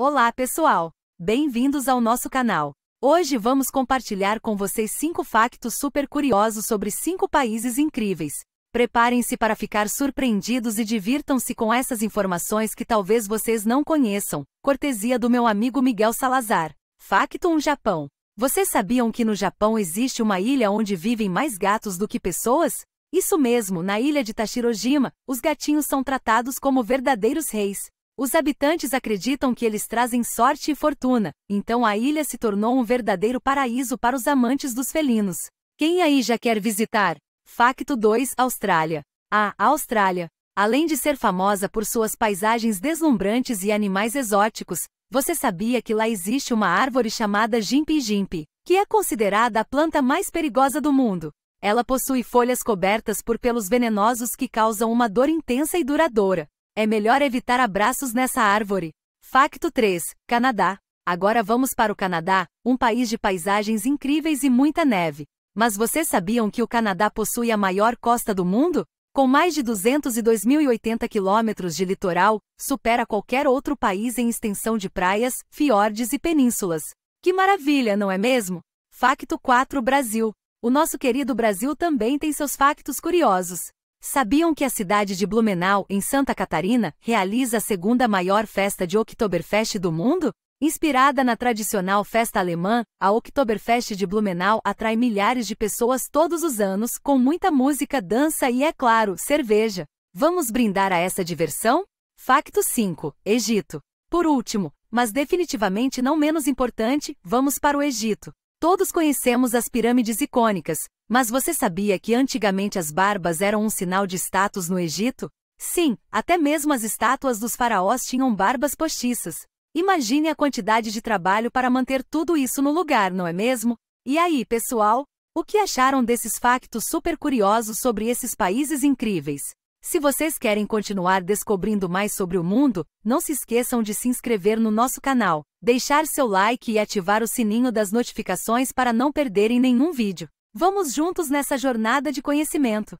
Olá, pessoal! Bem-vindos ao nosso canal. Hoje vamos compartilhar com vocês 5 factos super curiosos sobre 5 países incríveis. Preparem-se para ficar surpreendidos e divirtam-se com essas informações que talvez vocês não conheçam. Cortesia do meu amigo Miguel Salazar. Facto 1 Japão. Vocês sabiam que no Japão existe uma ilha onde vivem mais gatos do que pessoas? Isso mesmo, na ilha de Tashirojima, os gatinhos são tratados como verdadeiros reis. Os habitantes acreditam que eles trazem sorte e fortuna, então a ilha se tornou um verdadeiro paraíso para os amantes dos felinos. Quem aí já quer visitar? Facto 2 Austrália. A Austrália, além de ser famosa por suas paisagens deslumbrantes e animais exóticos, você sabia que lá existe uma árvore chamada Jimpi Jimpi, que é considerada a planta mais perigosa do mundo. Ela possui folhas cobertas por pelos venenosos que causam uma dor intensa e duradoura. É melhor evitar abraços nessa árvore. Facto 3. Canadá. Agora vamos para o Canadá, um país de paisagens incríveis e muita neve. Mas vocês sabiam que o Canadá possui a maior costa do mundo? Com mais de 202.080 quilômetros de litoral, supera qualquer outro país em extensão de praias, fiordes e penínsulas. Que maravilha, não é mesmo? Facto 4 Brasil. O nosso querido Brasil também tem seus factos curiosos. Sabiam que a cidade de Blumenau, em Santa Catarina, realiza a segunda maior festa de Oktoberfest do mundo? Inspirada na tradicional festa alemã, a Oktoberfest de Blumenau atrai milhares de pessoas todos os anos, com muita música, dança e, é claro, cerveja. Vamos brindar a essa diversão? Facto 5: Egito. Por último, mas definitivamente não menos importante, vamos para o Egito. Todos conhecemos as pirâmides icônicas, mas você sabia que antigamente as barbas eram um sinal de status no Egito? Sim, até mesmo as estátuas dos faraós tinham barbas postiças. Imagine a quantidade de trabalho para manter tudo isso no lugar, não é mesmo? E aí, pessoal, o que acharam desses factos super curiosos sobre esses países incríveis? Se vocês querem continuar descobrindo mais sobre o mundo, não se esqueçam de se inscrever no nosso canal, deixar seu like e ativar o sininho das notificações para não perderem nenhum vídeo. Vamos juntos nessa jornada de conhecimento.